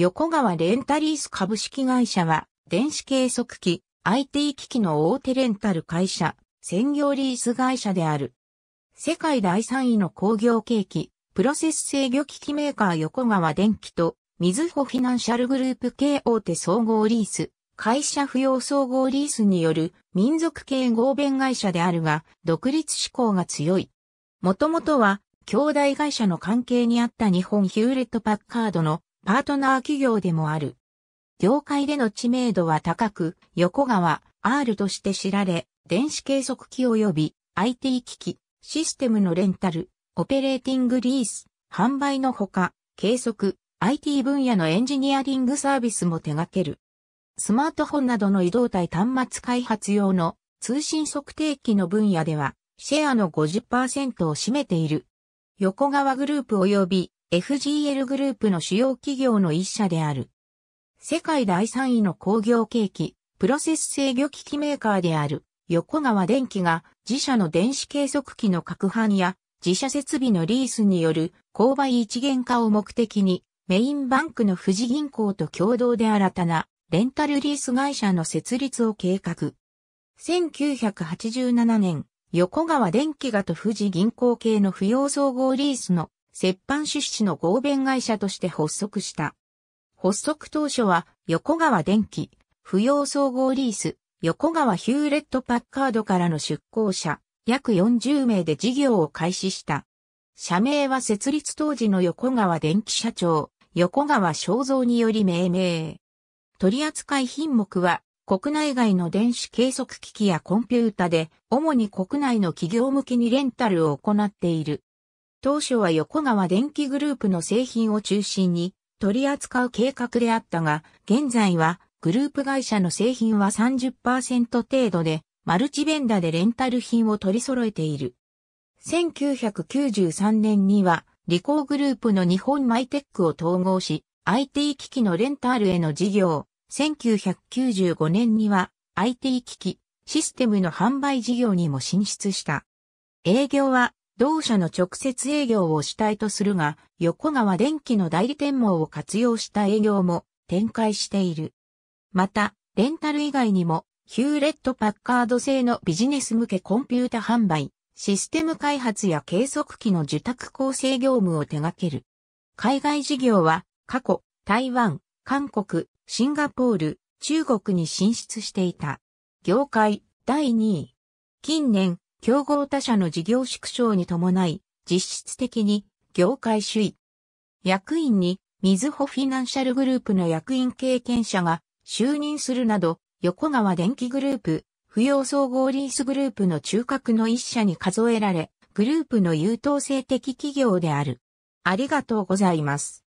横川レンタリース株式会社は、電子計測器、IT 機器の大手レンタル会社、専業リース会社である。世界第3位の工業景気、プロセス制御機器メーカー横川電機と、みずほフィナンシャルグループ系大手総合リース、会社不要総合リースによる民族系合弁会社であるが、独立志向が強い。もともとは、兄弟会社の関係にあった日本ヒューレット・パッカードのパートナー企業でもある。業界での知名度は高く、横川 R として知られ、電子計測器及び IT 機器、システムのレンタル、オペレーティングリース、販売のほか、計測、IT 分野のエンジニアリングサービスも手掛ける。スマートフォンなどの移動体端末開発用の通信測定器の分野では、シェアの50%を占めている横川グループ及び FGL グループの主要企業の一社である。世界第3位の工業景気、プロセス制御機器メーカーである横川電機が自社の電子計測器の拡販や自社設備のリースによる購買一元化を目的にメインバンクの富士銀行と共同で新たなレンタルリース会社の設立を計画。1987年、横川電気がと富士銀行系の不要総合リースの折半出資の合弁会社として発足した。発足当初は横川電気、不要総合リース、横川ヒューレット・パッカードからの出向者、約40名で事業を開始した。社名は設立当時の横川電気社長、横川正造により命名。取扱品目は国内外の電子計測機器やコンピュータで、主に国内の企業向けにレンタルを行っている。当初は横川電機グループの製品を中心に取り扱う計画であったが、現在はグループ会社の製品は30%程度で、マルチベンダでレンタル品を取り揃えている。1993年には、コーグループの日本マイテックを統合し、IT 機器のレンタルへの事業、1995年には IT 機器、システムの販売事業にも進出した。営業は同社の直接営業を主体とするが、横川電機の代理店網を活用した営業も展開している。また、レンタル以外にも、ヒューレット・パッカード製のビジネス向けコンピュータ販売、システム開発や計測機の受託構成業務を手掛ける。海外事業は、過去、台湾、韓国、シンガポール、中国に進出していた。業界第2位。近年、競合他社の事業縮小に伴い、実質的に業界首位。役員に、みずほフィナンシャルグループの役員経験者が就任するなど、横川電機グループ、扶養総合リースグループの中核の一社に数えられ、グループの優等生的企業である。ありがとうございます。